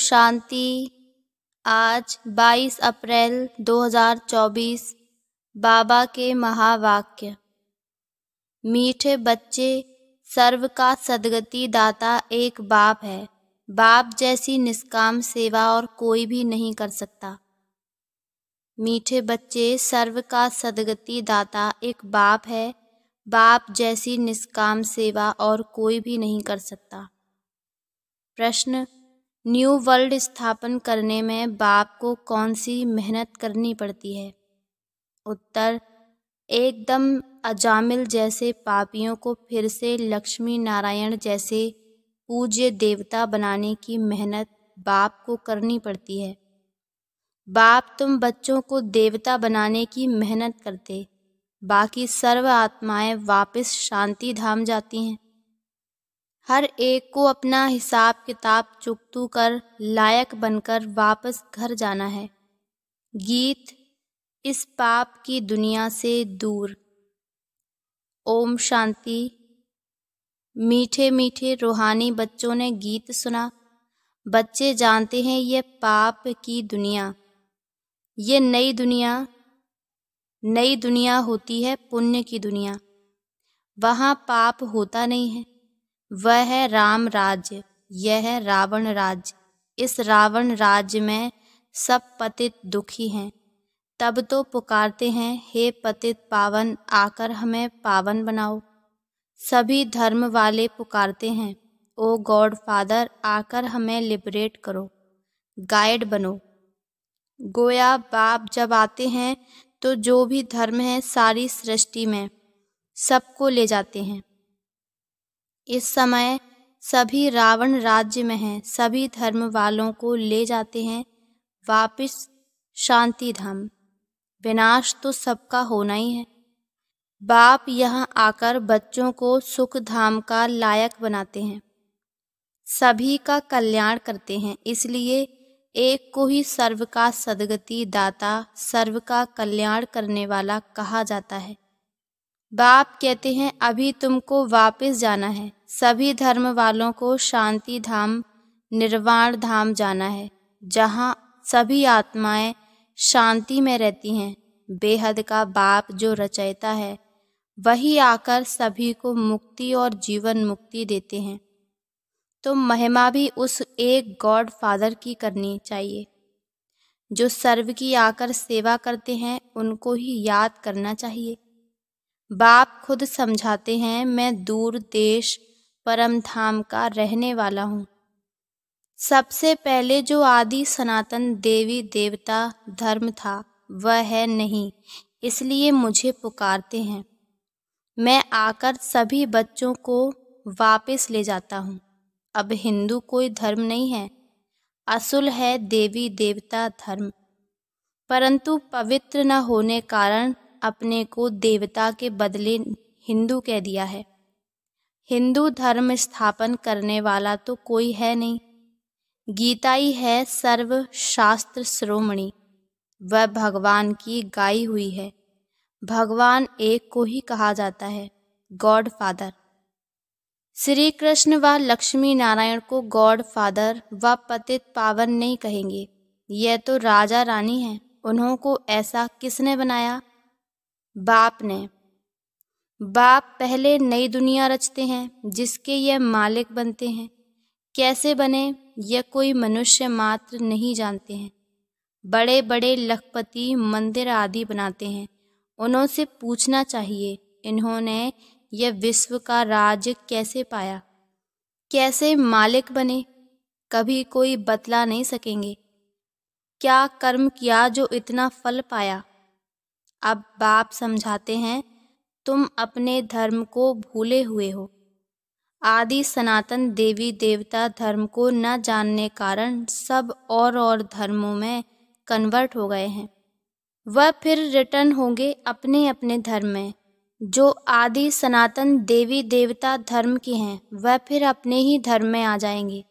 शांति आज 22 अप्रैल 2024 बाबा के महावाक्य मीठे बच्चे सर्व का सदगति दाता एक बाप है बाप जैसी निष्काम सेवा और कोई भी नहीं कर सकता मीठे बच्चे सर्व का सदगति दाता एक बाप है बाप जैसी निष्काम सेवा और कोई भी नहीं कर सकता प्रश्न न्यू वर्ल्ड स्थापन करने में बाप को कौन सी मेहनत करनी पड़ती है उत्तर एकदम अजामिल जैसे पापियों को फिर से लक्ष्मी नारायण जैसे पूज्य देवता बनाने की मेहनत बाप को करनी पड़ती है बाप तुम बच्चों को देवता बनाने की मेहनत करते बाकी सर्व आत्माएं वापस शांति धाम जाती हैं हर एक को अपना हिसाब किताब चुकतू कर लायक बनकर वापस घर जाना है गीत इस पाप की दुनिया से दूर ओम शांति मीठे मीठे रूहानी बच्चों ने गीत सुना बच्चे जानते हैं ये पाप की दुनिया ये नई दुनिया नई दुनिया होती है पुण्य की दुनिया वहाँ पाप होता नहीं है वह है राम राज्य यह रावण राज्य इस रावण राज्य में सब पतित दुखी हैं तब तो पुकारते हैं हे पतित पावन आकर हमें पावन बनाओ सभी धर्म वाले पुकारते हैं ओ गॉड फादर आकर हमें लिबरेट करो गाइड बनो गोया बाप जब आते हैं तो जो भी धर्म है सारी सृष्टि में सबको ले जाते हैं इस समय सभी रावण राज्य में हैं सभी धर्म वालों को ले जाते हैं वापस शांति धाम विनाश तो सबका होना ही है बाप यहाँ आकर बच्चों को सुख धाम का लायक बनाते हैं सभी का कल्याण करते हैं इसलिए एक को ही सर्व का सदगति दाता सर्व का कल्याण करने वाला कहा जाता है बाप कहते हैं अभी तुमको वापस जाना है सभी धर्म वालों को शांति धाम निर्वाण धाम जाना है जहाँ सभी आत्माएं शांति में रहती हैं बेहद का बाप जो रचयता है वही आकर सभी को मुक्ति और जीवन मुक्ति देते हैं तो महिमा भी उस एक गॉड फादर की करनी चाहिए जो सर्व की आकर सेवा करते हैं उनको ही याद करना चाहिए बाप खुद समझाते हैं मैं दूर देश परम धाम का रहने वाला हूँ सबसे पहले जो आदि सनातन देवी देवता धर्म था वह है नहीं इसलिए मुझे पुकारते हैं मैं आकर सभी बच्चों को वापस ले जाता हूँ अब हिंदू कोई धर्म नहीं है असुल है देवी देवता धर्म परंतु पवित्र न होने कारण अपने को देवता के बदले हिंदू कह दिया है हिंदू धर्म स्थापन करने वाला तो कोई है नहीं गीता ही है सर्व शास्त्र श्रोमणी वह भगवान की गाई हुई है भगवान एक को ही कहा जाता है गॉड फादर श्री कृष्ण व लक्ष्मी नारायण को गॉड फादर व पतित पावन नहीं कहेंगे यह तो राजा रानी हैं उन्हों को ऐसा किसने बनाया बाप ने बाप पहले नई दुनिया रचते हैं जिसके यह मालिक बनते हैं कैसे बने यह कोई मनुष्य मात्र नहीं जानते हैं बड़े बड़े लखपति मंदिर आदि बनाते हैं उन्होंने पूछना चाहिए इन्होंने यह विश्व का राज कैसे पाया कैसे मालिक बने कभी कोई बतला नहीं सकेंगे क्या कर्म किया जो इतना फल पाया अब बाप समझाते हैं तुम अपने धर्म को भूले हुए हो आदि सनातन देवी देवता धर्म को न जानने कारण सब और और धर्मों में कन्वर्ट हो गए हैं वह फिर रिटर्न होंगे अपने अपने धर्म में जो आदि सनातन देवी देवता धर्म के हैं वह फिर अपने ही धर्म में आ जाएंगे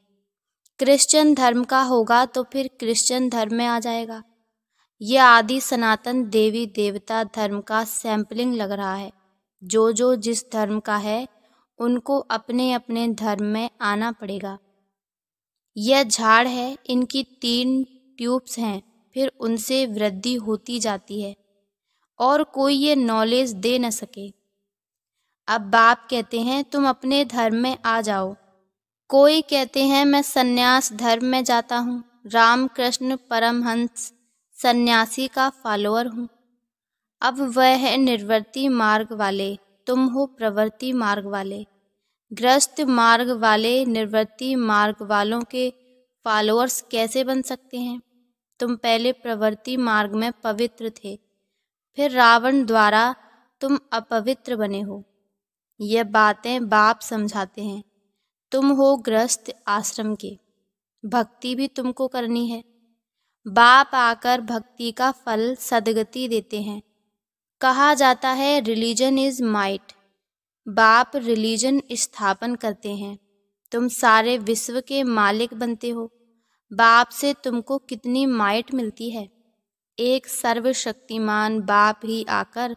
क्रिश्चियन धर्म का होगा तो फिर क्रिश्चियन धर्म में आ जाएगा यह आदि सनातन देवी देवता धर्म का सैम्पलिंग लग रहा है जो जो जिस धर्म का है उनको अपने अपने धर्म में आना पड़ेगा यह झाड़ है इनकी तीन ट्यूब्स हैं फिर उनसे वृद्धि होती जाती है और कोई ये नॉलेज दे न सके अब बाप कहते हैं तुम अपने धर्म में आ जाओ कोई कहते हैं मैं सन्यास धर्म में जाता हूँ रामकृष्ण परमहंस सन्यासी का फॉलोअर हूँ अब वह है निर्वृत्ति मार्ग वाले तुम हो प्रवृत्ति मार्ग वाले ग्रस्त मार्ग वाले निर्वृत्ति मार्ग वालों के फॉलोअर्स कैसे बन सकते हैं तुम पहले प्रवृत्ति मार्ग में पवित्र थे फिर रावण द्वारा तुम अपवित्र बने हो यह बातें बाप समझाते हैं तुम हो ग्रस्त आश्रम के भक्ति भी तुमको करनी है बाप आकर भक्ति का फल सदगति देते हैं कहा जाता है रिलीजन इज़ माइट बाप रिलीजन स्थापन करते हैं तुम सारे विश्व के मालिक बनते हो बाप से तुमको कितनी माइट मिलती है एक सर्वशक्तिमान बाप ही आकर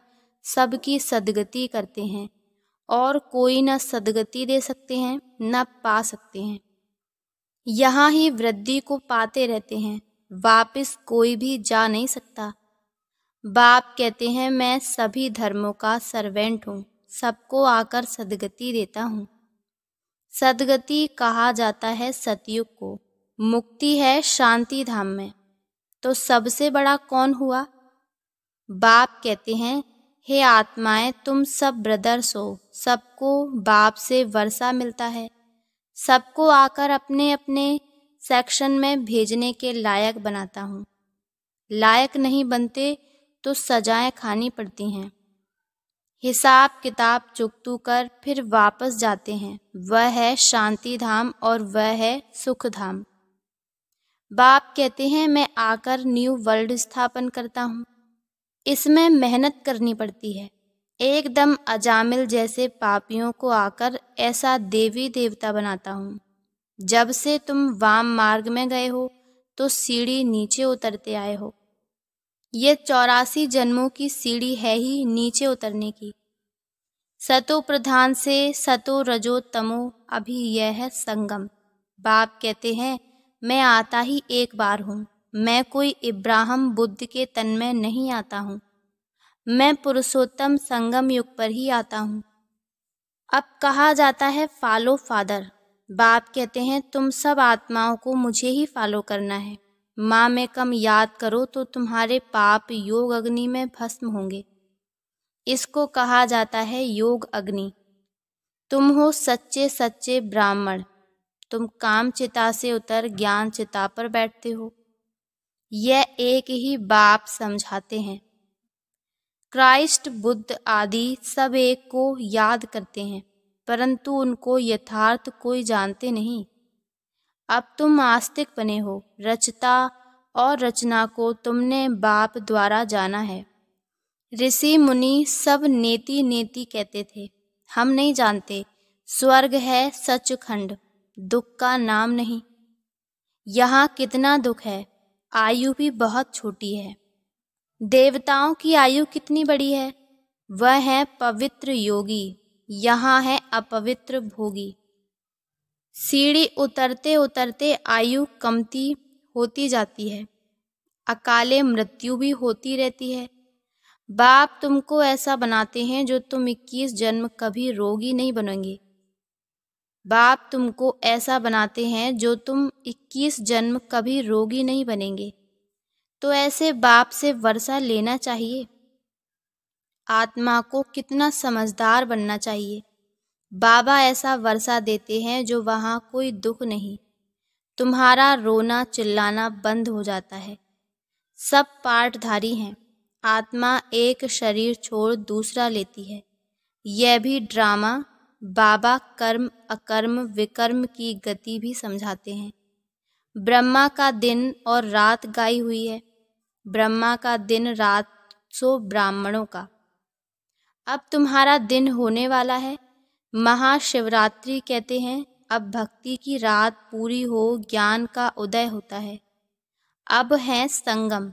सबकी सदगति करते हैं और कोई ना सदगति दे सकते हैं न पा सकते हैं यहाँ ही वृद्धि को पाते रहते हैं वापस कोई भी जा नहीं सकता बाप कहते हैं मैं सभी धर्मों का सर्वेंट हूँ सबको आकर सदगति देता हूँ सदगति कहा जाता है सतयुग को मुक्ति है शांति धाम में तो सबसे बड़ा कौन हुआ बाप कहते हैं हे आत्माएं तुम सब ब्रदर्स हो सबको बाप से वर्षा मिलता है सबको आकर अपने अपने सेक्शन में भेजने के लायक बनाता हूँ लायक नहीं बनते तो सजाएं खानी पड़ती हैं हिसाब किताब तू कर फिर वापस जाते हैं वह है शांति धाम और वह है सुख धाम बाप कहते हैं मैं आकर न्यू वर्ल्ड स्थापन करता हूँ इसमें मेहनत करनी पड़ती है एकदम अजामिल जैसे पापियों को आकर ऐसा देवी देवता बनाता हूँ जब से तुम वाम मार्ग में गए हो तो सीढ़ी नीचे उतरते आए हो यह चौरासी जन्मों की सीढ़ी है ही नीचे उतरने की सतो प्रधान से सतो रजो तमो अभी यह है संगम बाप कहते हैं मैं आता ही एक बार हूँ मैं कोई इब्राहिम बुद्ध के तन में नहीं आता हूँ मैं पुरुषोत्तम संगम युग पर ही आता हूँ अब कहा जाता है फॉलो फादर बाप कहते हैं तुम सब आत्माओं को मुझे ही फॉलो करना है माँ में कम याद करो तो तुम्हारे पाप योग अग्नि में भस्म होंगे इसको कहा जाता है योग अग्नि तुम हो सच्चे सच्चे ब्राह्मण तुम काम चिता से उतर ज्ञान चिता पर बैठते हो यह एक ही बाप समझाते हैं क्राइस्ट बुद्ध आदि सब एक को याद करते हैं परंतु उनको यथार्थ कोई जानते नहीं अब तुम आस्तिक बने हो रचता और रचना को तुमने बाप द्वारा जाना है ऋषि मुनि सब नेति नेति कहते थे हम नहीं जानते स्वर्ग है सचखंड दुख का नाम नहीं यहाँ कितना दुख है आयु भी बहुत छोटी है देवताओं की आयु कितनी बड़ी है वह है पवित्र योगी यहाँ है अपवित्र भोगी सीढ़ी उतरते उतरते आयु कमती होती जाती है अकाले मृत्यु भी होती रहती है बाप तुमको ऐसा बनाते हैं जो तुम इक्कीस जन्म कभी रोगी नहीं बनोगे बाप तुमको ऐसा बनाते हैं जो तुम इक्कीस जन्म कभी रोगी नहीं बनेंगे तो ऐसे बाप से वर्षा लेना चाहिए आत्मा को कितना समझदार बनना चाहिए बाबा ऐसा वर्षा देते हैं जो वहाँ कोई दुख नहीं तुम्हारा रोना चिल्लाना बंद हो जाता है सब पाठधारी हैं आत्मा एक शरीर छोड़ दूसरा लेती है यह भी ड्रामा बाबा कर्म अकर्म विकर्म की गति भी समझाते हैं ब्रह्मा का दिन और रात गाई हुई है ब्रह्मा का दिन रात सो ब्राह्मणों का अब तुम्हारा दिन होने वाला है महाशिवरात्रि कहते हैं अब भक्ति की रात पूरी हो ज्ञान का उदय होता है अब है संगम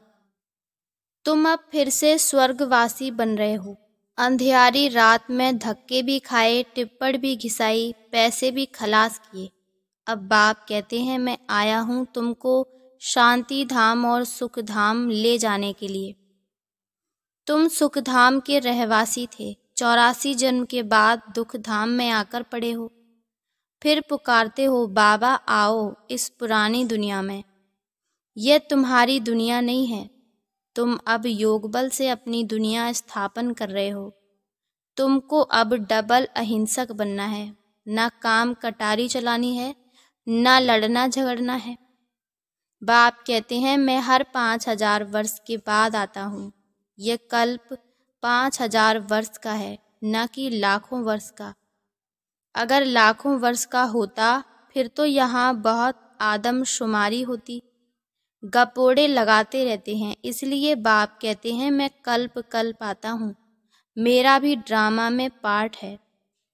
तुम अब फिर से स्वर्गवासी बन रहे हो अंधियारी रात में धक्के भी खाए टिप्पण भी घिसाई पैसे भी खलास किए अब बाप कहते हैं मैं आया हूँ तुमको शांति धाम और सुख धाम ले जाने के लिए तुम सुख धाम के रहवासी थे चौरासी जन्म के बाद दुख धाम में आकर पड़े हो फिर पुकारते हो बाबा आओ इस पुरानी दुनिया में यह तुम्हारी दुनिया नहीं है तुम अब योग बल से अपनी दुनिया स्थापन कर रहे हो तुमको अब डबल अहिंसक बनना है ना काम कटारी चलानी है ना लड़ना झगड़ना है बाप कहते हैं मैं हर पाँच हजार वर्ष के बाद आता हूँ यह कल्प पाँच हजार वर्ष का है न कि लाखों वर्ष का अगर लाखों वर्ष का होता फिर तो यहाँ बहुत आदमशुमारी होती गपोड़े लगाते रहते हैं इसलिए बाप कहते हैं मैं कल्प कल्प आता हूँ मेरा भी ड्रामा में पार्ट है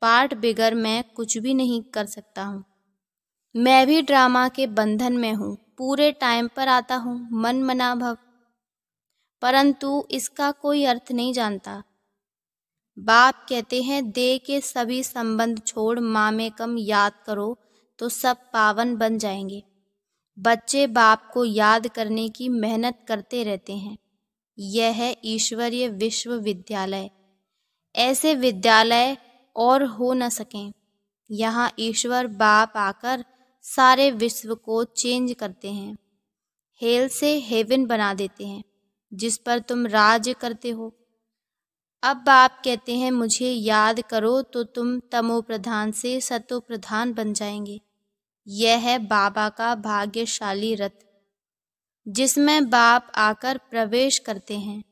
पार्ट बिगर मैं कुछ भी नहीं कर सकता हूँ मैं भी ड्रामा के बंधन में हूँ पूरे टाइम पर आता हूँ मन मना भव परंतु इसका कोई अर्थ नहीं जानता बाप कहते हैं दे के सभी संबंध छोड़ माँ में कम याद करो तो सब पावन बन जाएंगे बच्चे बाप को याद करने की मेहनत करते रहते हैं यह है ईश्वरीय विश्वविद्यालय ऐसे विद्यालय और हो न सकें यहाँ ईश्वर बाप आकर सारे विश्व को चेंज करते हैं हेल से हेवन बना देते हैं जिस पर तुम राज करते हो अब बाप कहते हैं मुझे याद करो तो तुम तमो प्रधान से सतो प्रधान बन जाएंगे यह है बाबा का भाग्यशाली रथ जिसमें बाप आकर प्रवेश करते हैं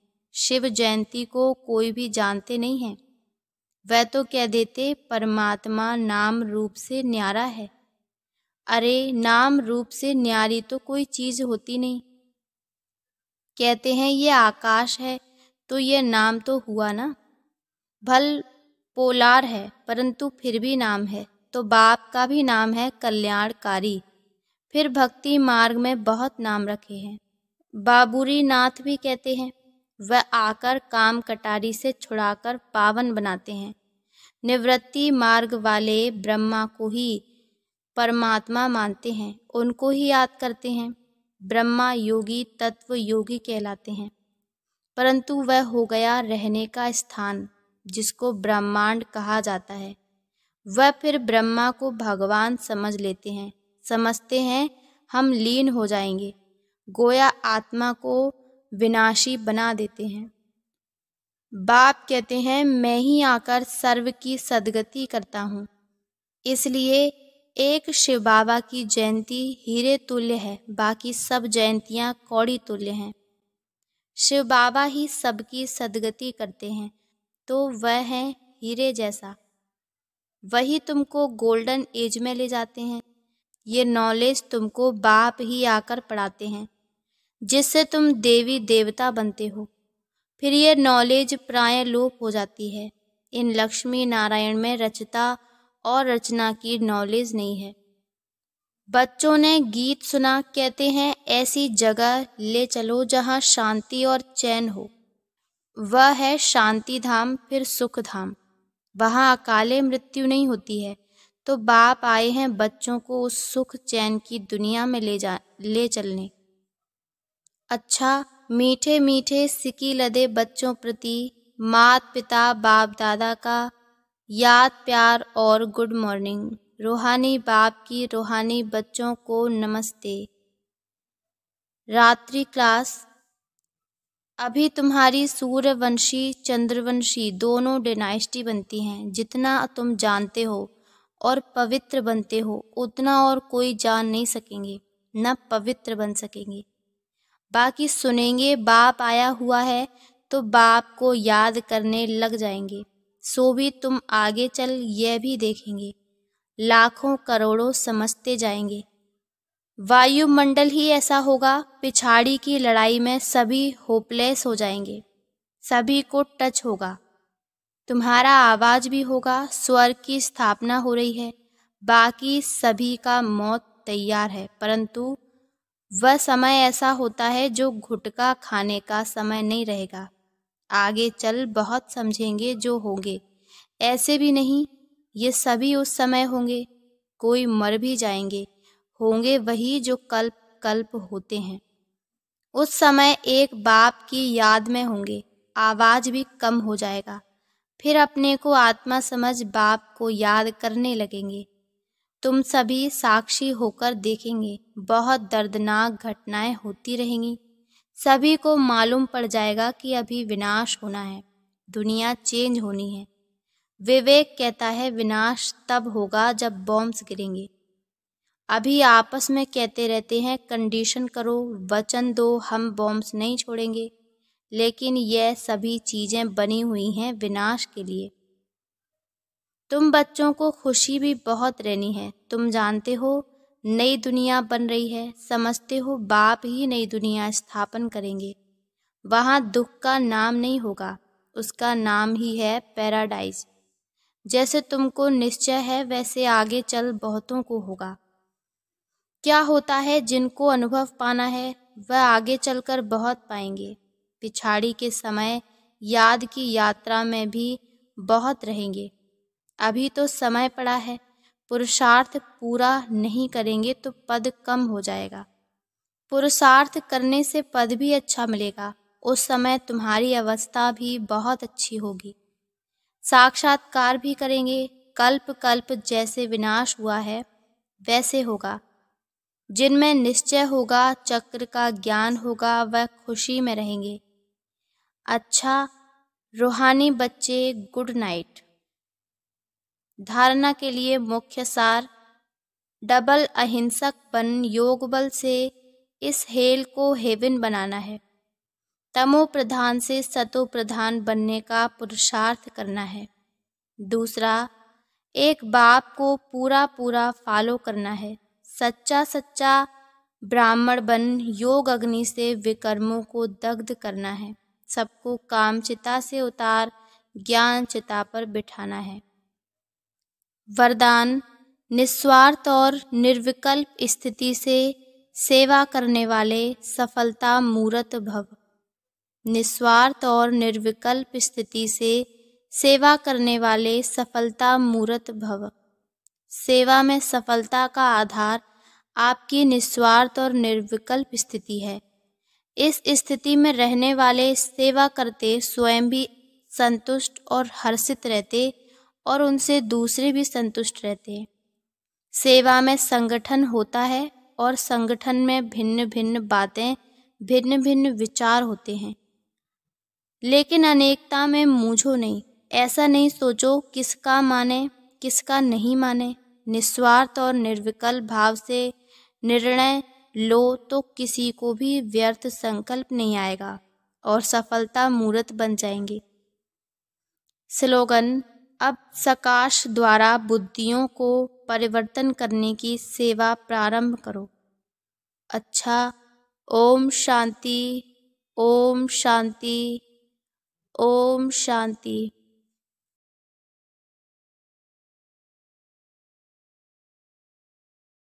शिव जयंती को कोई भी जानते नहीं है वह तो कह देते परमात्मा नाम रूप से न्यारा है अरे नाम रूप से न्यारी तो कोई चीज़ होती नहीं कहते हैं ये आकाश है तो ये नाम तो हुआ ना भल पोलार है परंतु फिर भी नाम है तो बाप का भी नाम है कल्याणकारी फिर भक्ति मार्ग में बहुत नाम रखे हैं बाबूरी नाथ भी कहते हैं वह आकर काम कटारी से छुड़ाकर पावन बनाते हैं निवृत्ति मार्ग वाले ब्रह्मा को ही परमात्मा मानते हैं उनको ही याद करते हैं ब्रह्मा योगी तत्व योगी कहलाते हैं परंतु वह हो गया रहने का स्थान जिसको ब्रह्मांड कहा जाता है वह फिर ब्रह्मा को भगवान समझ लेते हैं समझते हैं हम लीन हो जाएंगे गोया आत्मा को विनाशी बना देते हैं बाप कहते हैं मैं ही आकर सर्व की सदगति करता हूँ इसलिए एक शिव बाबा की जयंती हीरे तुल्य है बाकी सब जयंतियाँ कौड़ी तुल्य हैं शिव बाबा ही सबकी सदगति करते हैं तो वह हैं हीरे जैसा वही तुमको गोल्डन एज में ले जाते हैं ये नॉलेज तुमको बाप ही आकर पढ़ाते हैं जिससे तुम देवी देवता बनते हो फिर ये नॉलेज प्राय लोप हो जाती है इन लक्ष्मी नारायण में रचता और रचना की नॉलेज नहीं है बच्चों ने गीत सुना कहते हैं ऐसी जगह ले चलो जहाँ शांति और चैन हो वह है शांति धाम फिर सुख धाम वहाँ अकाले मृत्यु नहीं होती है तो बाप आए हैं बच्चों को उस सुख चैन की दुनिया में ले जा ले चलने अच्छा मीठे मीठे सिकी लदे बच्चों प्रति मात पिता बाप दादा का याद प्यार और गुड मॉर्निंग रूहानी बाप की रूहानी बच्चों को नमस्ते रात्रि क्लास अभी तुम्हारी सूर्यवंशी चंद्रवंशी दोनों डिनाइस्टी बनती हैं जितना तुम जानते हो और पवित्र बनते हो उतना और कोई जान नहीं सकेंगे न पवित्र बन सकेंगे बाकी सुनेंगे बाप आया हुआ है तो बाप को याद करने लग जाएंगे सो भी तुम आगे चल यह भी देखेंगे लाखों करोड़ों समझते जाएंगे वायुमंडल ही ऐसा होगा पिछाड़ी की लड़ाई में सभी होपलेस हो जाएंगे सभी को टच होगा तुम्हारा आवाज भी होगा स्वर की स्थापना हो रही है बाकी सभी का मौत तैयार है परंतु वह समय ऐसा होता है जो घुटका खाने का समय नहीं रहेगा आगे चल बहुत समझेंगे जो होंगे ऐसे भी नहीं ये सभी उस समय होंगे कोई मर भी जाएंगे होंगे वही जो कल्प कल्प होते हैं उस समय एक बाप की याद में होंगे आवाज भी कम हो जाएगा फिर अपने को आत्मा समझ बाप को याद करने लगेंगे तुम सभी साक्षी होकर देखेंगे बहुत दर्दनाक घटनाएं होती रहेंगी सभी को मालूम पड़ जाएगा कि अभी विनाश होना है दुनिया चेंज होनी है विवेक कहता है विनाश तब होगा जब बॉम्ब्स गिरेंगे अभी आपस में कहते रहते हैं कंडीशन करो वचन दो हम बॉम्ब्स नहीं छोड़ेंगे लेकिन यह सभी चीज़ें बनी हुई हैं विनाश के लिए तुम बच्चों को खुशी भी बहुत रहनी है तुम जानते हो नई दुनिया बन रही है समझते हो बाप ही नई दुनिया स्थापन करेंगे वहाँ दुख का नाम नहीं होगा उसका नाम ही है पैराडाइज जैसे तुमको निश्चय है वैसे आगे चल बहुतों को होगा क्या होता है जिनको अनुभव पाना है वह आगे चलकर बहुत पाएंगे पिछाड़ी के समय याद की यात्रा में भी बहुत रहेंगे अभी तो समय पड़ा है पुरुषार्थ पूरा नहीं करेंगे तो पद कम हो जाएगा पुरुषार्थ करने से पद भी अच्छा मिलेगा उस समय तुम्हारी अवस्था भी बहुत अच्छी होगी साक्षात्कार भी करेंगे कल्प कल्प जैसे विनाश हुआ है वैसे होगा जिनमें निश्चय होगा चक्र का ज्ञान होगा वह खुशी में रहेंगे अच्छा रूहानी बच्चे गुड नाइट धारणा के लिए मुख्य सार डबल अहिंसक बन योग बल से इस हेल को हेविन बनाना है तमो प्रधान से सतो प्रधान बनने का पुरुषार्थ करना है दूसरा एक बाप को पूरा पूरा फॉलो करना है सच्चा सच्चा ब्राह्मण बन योग अग्नि से विकर्मों को दग्ध करना है सबको कामचिता से उतार ज्ञान चिता पर बिठाना है वरदान निस्वार्थ और निर्विकल्प स्थिति से सेवा करने वाले सफलता मूर्त भव निस्वार्थ और निर्विकल्प स्थिति से सेवा करने वाले सफलता मूर्त भव सेवा में सफलता का आधार आपकी निस्वार्थ और निर्विकल्प स्थिति है इस स्थिति में रहने वाले सेवा करते स्वयं भी संतुष्ट और हर्षित रहते और उनसे दूसरे भी संतुष्ट रहते हैं सेवा में संगठन होता है और संगठन में भिन्न भिन्न बातें भिन्न भिन्न विचार होते हैं लेकिन अनेकता में मूझो नहीं ऐसा नहीं सोचो किसका माने किसका नहीं माने निस्वार्थ और निर्विकल भाव से निर्णय लो तो किसी को भी व्यर्थ संकल्प नहीं आएगा और सफलता मूर्त बन जाएंगे स्लोगन अब सकाश द्वारा बुद्धियों को परिवर्तन करने की सेवा प्रारंभ करो अच्छा ओम शांति ओम शांति ओम शांति